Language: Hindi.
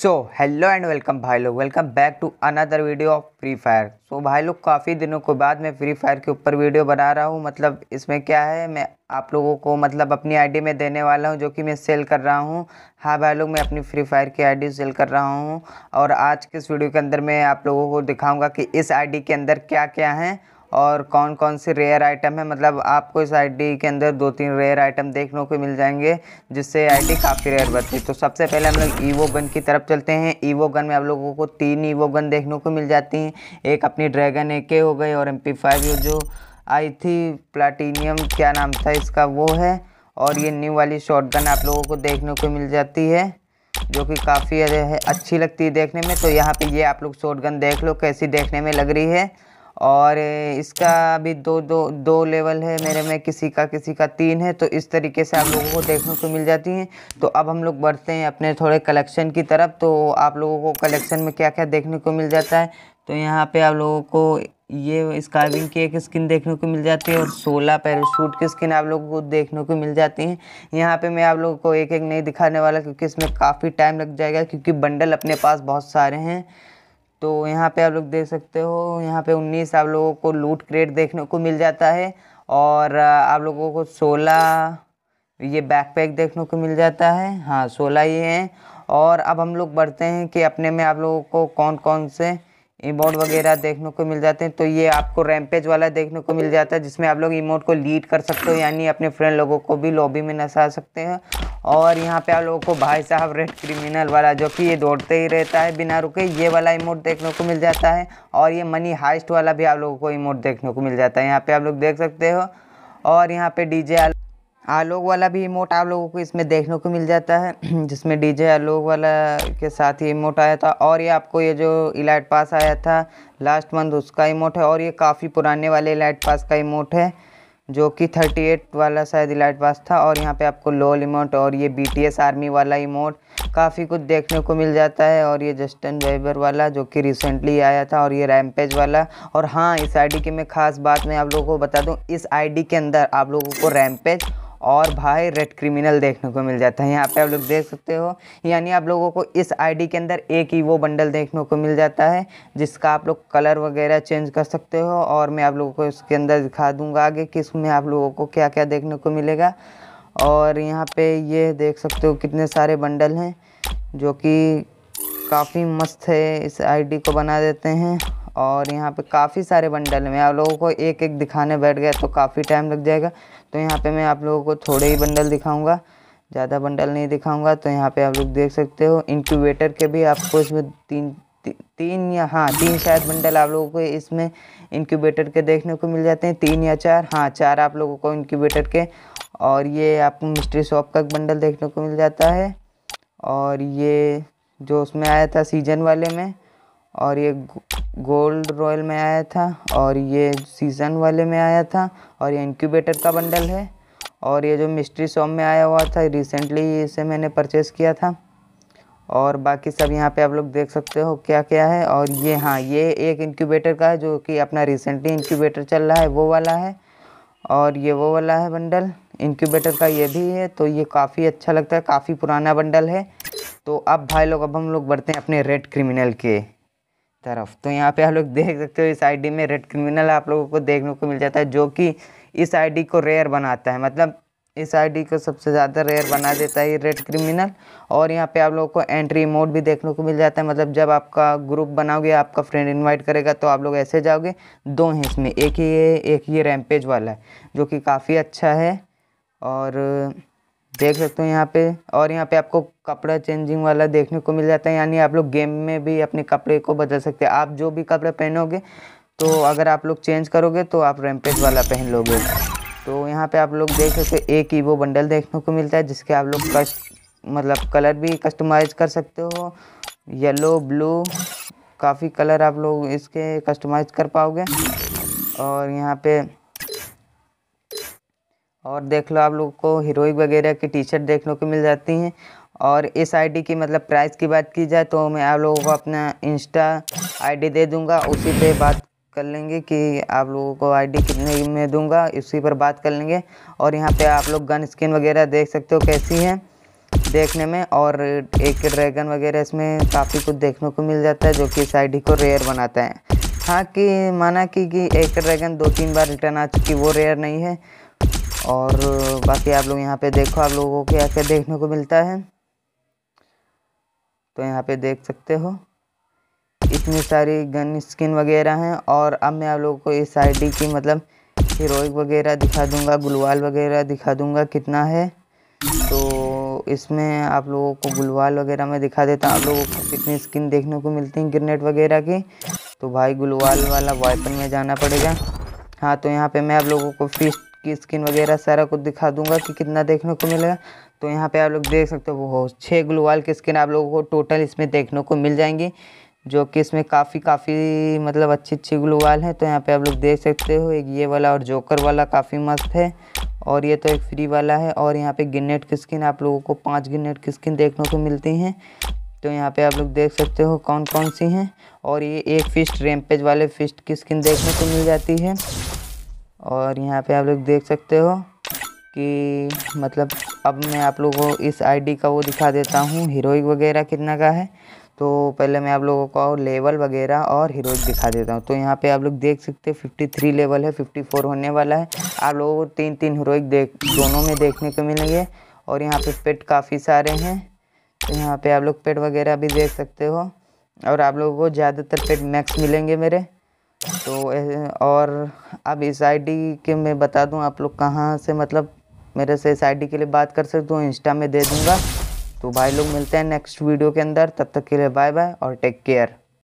सो हेलो एंड वेलकम भाई लोग welcome back to another video of Free Fire so भाई लोग काफ़ी दिनों के बाद मैं फ्री फायर के ऊपर वीडियो बना रहा हूँ मतलब इसमें क्या है मैं आप लोगों को मतलब अपनी आईडी में देने वाला हूँ जो कि मैं सेल कर रहा हूँ हाँ भाई लोग मैं अपनी फ्री फायर की आईडी सेल कर रहा हूँ और आज के इस वीडियो के अंदर मैं आप लोगों को दिखाऊँगा कि इस आई के अंदर क्या क्या हैं और कौन कौन से रेयर आइटम है मतलब आपको इस आईडी के अंदर दो तीन रेयर आइटम देखने को मिल जाएंगे जिससे आईडी काफ़ी रेयर बनती है तो सबसे पहले हम लोग ईवो गन की तरफ चलते हैं ईवो गन में आप लोगों को तीन ईवो गन देखने को मिल जाती हैं एक अपनी ड्रैगन ए के हो गई और एम पी फाइव जो आई थी प्लाटीनियम क्या नाम था इसका वो है और ये न्यू वाली गन आप लोगों को देखने को मिल जाती है जो कि काफ़ी अच्छी लगती है देखने में तो यहाँ पे ये आप लोग गन देख लो कैसी देखने में लग रही है और इसका भी दो दो दो लेवल है मेरे में किसी का किसी का तीन है तो इस तरीके से आप लोगों को देखने को मिल जाती हैं तो अब हम लोग बढ़ते हैं अपने थोड़े कलेक्शन की तरफ तो आप लोगों को कलेक्शन में क्या क्या देखने को मिल जाता है तो यहाँ पे आप लोगों को ये स्कार्विंग की एक स्किन देखने को मिल जाती है और 16 पैराशूट की स्किन आप लोगों को देखने को मिल जाती हैं यहाँ पे मैं आप लोगों को एक एक नहीं दिखाने वाला क्योंकि इसमें काफ़ी टाइम लग जाएगा क्योंकि बंडल अपने पास बहुत सारे हैं तो यहाँ पे आप लोग देख सकते हो यहाँ पे 19 आप लोगों को लूट क्रेट देखने को मिल जाता है और आप लोगों को 16 ये बैकपैक देखने को मिल जाता है हाँ 16 ये हैं और अब हम लोग बढ़ते हैं कि अपने में आप लोगों को कौन कौन से इमोट वगैरह देखने को मिल जाते हैं तो ये आपको रैमपेज वाला देखने को मिल जाता है जिसमें आप लोग इमोट को लीड कर सकते हो यानी अपने फ्रेंड लोगों को भी लॉबी में नसा सकते हैं और यहाँ पे आप लोगों को भाई साहब रेड क्रिमिनल वाला जो कि ये दौड़ते ही रहता है बिना रुके ये वाला इमोट देखने को मिल जाता है और ये मनी हाइस्ट वाला भी आप लोगों को इमोट देखने को मिल जाता है यहाँ पे आप लोग देख सकते हो और यहाँ पे डीजे आलोक वाला भी इमोट आप लोगों को इसमें देखने को मिल जाता है जिसमें डी आलोक वाला के साथ ही इमोट आया था और ये आपको ये जो इलाइट पास आया था लास्ट मंथ उसका इमोट है और ये काफ़ी पुराने वाले इलाइट पास का इमोट है जो कि 38 वाला शायद इलाइट पास था और यहाँ पे आपको लोल इमोट और ये बीटीएस आर्मी वाला इमोट काफ़ी कुछ देखने को मिल जाता है और ये जस्टन वेबर वाला जो कि रिसेंटली आया था और ये रैमपेज वाला और हाँ इस आईडी की मैं ख़ास बात मैं आप लोगों को बता दूँ इस आईडी के अंदर आप लोगों को रैमपेज और भाई रेड क्रिमिनल देखने को मिल जाता है यहाँ पे आप लोग देख सकते हो यानी आप लोगों को इस आईडी के अंदर एक ही वो बंडल देखने को मिल जाता है जिसका आप लोग कलर वगैरह चेंज कर सकते हो और मैं आप लोगों को इसके अंदर दिखा दूँगा आगे कि इसमें आप लोगों को क्या क्या देखने को मिलेगा और यहाँ पर ये देख सकते हो कितने सारे बंडल हैं जो कि काफ़ी मस्त है इस आई को बना देते हैं और यहाँ पे काफ़ी सारे बंडल में आप लोगों को एक एक दिखाने बैठ गया तो काफ़ी टाइम लग जाएगा तो यहाँ पे मैं आप लोगों को थोड़े ही बंडल दिखाऊंगा ज़्यादा बंडल नहीं दिखाऊंगा तो यहाँ पे आप लोग देख सकते हो इंक्यूबेटर के भी आपको इसमें तीन ती, तीन या हाँ तीन शायद बंडल आप लोगों को इसमें इंक्यूबेटर के देखने को मिल जाते हैं तीन या चार हाँ चार आप लोगों को इंक्यूबेटर के और ये आपको मिस्ट्री शॉप का बंडल देखने को मिल जाता है और ये जो उसमें आया था सीजन वाले में और ये गोल्ड रॉयल में आया था और ये सीज़न वाले में आया था और ये इनक्यूबेटर का बंडल है और ये जो मिस्ट्री सॉम में आया हुआ था रिसेंटली इसे मैंने परचेस किया था और बाकी सब यहाँ पे आप लोग देख सकते हो क्या क्या है और ये हाँ ये एक इंक्यूबेटर का है जो कि अपना रिसेंटली इनक्यूबेटर चल रहा है वो वाला है और ये वो वाला है बंडल इंक्यूबेटर का ये भी है तो ये काफ़ी अच्छा लगता है काफ़ी पुराना बंडल है तो अब भाई लोग अब हम लोग बढ़ते हैं अपने रेड क्रिमिनल के तरफ तो यहाँ पे आप लोग देख सकते हो इस आईडी में रेड क्रिमिनल आप लोगों को देखने को मिल जाता है जो कि इस आईडी को रेयर बनाता है मतलब इस आईडी को सबसे ज़्यादा रेयर बना देता है ये रेड क्रिमिनल और यहाँ पे आप लोगों को एंट्री मोड भी देखने को मिल जाता है मतलब जब आपका ग्रुप बनाओगे आपका फ्रेंड इनवाइट करेगा तो आप लोग ऐसे जाओगे दो हैं इसमें एक ही है एक ये रैमपेज वाला है जो कि काफ़ी अच्छा है और देख सकते हो यहाँ पे और यहाँ पे आपको कपड़ा चेंजिंग वाला देखने को मिल जाता है यानी आप लोग गेम में भी अपने कपड़े को बदल सकते हैं आप जो भी कपड़े पहनोगे तो अगर आप लोग चेंज करोगे तो आप रेमपेज वाला पहन लोगे तो यहाँ पे आप लोग देख सकते हो एक ईवो बंडल देखने को मिलता है जिसके आप लोग कस्ट मतलब कलर भी कस्टमाइज कर सकते हो येलो ब्लू काफ़ी कलर आप लोग इसके कस्टमाइज कर पाओगे और यहाँ पे और देख लो आप लोगों को हीरोइक वगैरह की टी शर्ट देखने को मिल जाती हैं और इस आईडी की मतलब प्राइस की बात की जाए तो मैं आप लोगों को अपना इंस्टा आईडी दे दूंगा उसी पे बात कर लेंगे कि आप लोगों को आईडी कितने में दूंगा उसी पर बात कर लेंगे और यहाँ पे आप लोग गन स्किन वगैरह देख सकते हो कैसी है देखने में और एक ड्रैगन वगैरह इसमें काफ़ी कुछ देखने को मिल जाता है जो कि इस आई को रेयर बनाता है हाँ कि माना कि, कि एक ड्रैगन दो तीन बार रिटर्न आ चुकी वो रेयर नहीं है और बाकी आप लोग यहाँ पे देखो आप लोगों को क्या क्या देखने को मिलता है तो यहाँ पे देख सकते हो इतनी सारी गन स्किन वगैरह हैं और अब मैं आप लोगों को इस आईडी की मतलब हीरोइक वगैरह दिखा दूँगा गुलवाल वगैरह दिखा दूँगा कितना है तो इसमें आप लोगों को गुलवाल वगैरह मैं दिखा देता हूँ आप लोगों को कितनी स्किन देखने को मिलती हैं ग्रेनेड वगैरह की तो भाई गुलवाल वाला वाइपन में जाना पड़ेगा हाँ तो यहाँ पे मैं आप लोगों को फिश की स्किन वगैरह सारा कुछ दिखा दूंगा कि कितना देखने को मिलेगा तो यहाँ पे आप लोग देख सकते हो वो छः ग्लोवाल की स्किन आप लोगों को टोटल इसमें देखने को मिल जाएंगी जो कि इसमें काफ़ी काफ़ी मतलब अच्छी अच्छी ग्लोवाल है तो यहाँ पे आप लोग देख सकते हो एक ये वाला और जोकर वाला काफ़ी मस्त है और ये तो एक फ्री वाला है और यहाँ पे गिनेट की स्किन आप लोगों को पांच गिनेट की स्किन देखने को मिलती हैं तो यहाँ पे आप लोग देख सकते हो कौन कौन सी हैं और ये एक फिस्ट रेमपेज वाले फिस्ट की स्किन देखने को मिल जाती है और यहाँ पे आप लोग देख सकते हो कि मतलब अब मैं आप लोगों को इस आईडी का वो दिखा देता हूँ हीरोइक वगैरह कितना का है तो पहले मैं आप लोगों को लेवल वगैरह और हीरोइक दिखा देता हूँ तो यहाँ पे आप लोग देख सकते हो थ्री लेवल है फोर होने वाला है आप लोगों को तीन तीन हीरोइक देख दोनों में देखने को मिलेंगे और यहाँ पे पेट काफ़ी सारे हैं तो यहाँ पे आप लोग पेट वगैरह भी देख सकते हो और आप लोगों को ज़्यादातर पेट मैक्स मिलेंगे मेरे तो और अब इस आई डी के मैं बता दूं आप लोग कहाँ से मतलब मेरे से इस आई डी के लिए बात कर सकते हो इंस्टा में दे दूँगा तो भाई लोग मिलते हैं नेक्स्ट वीडियो के अंदर तब तक के लिए बाय बाय और टेक केयर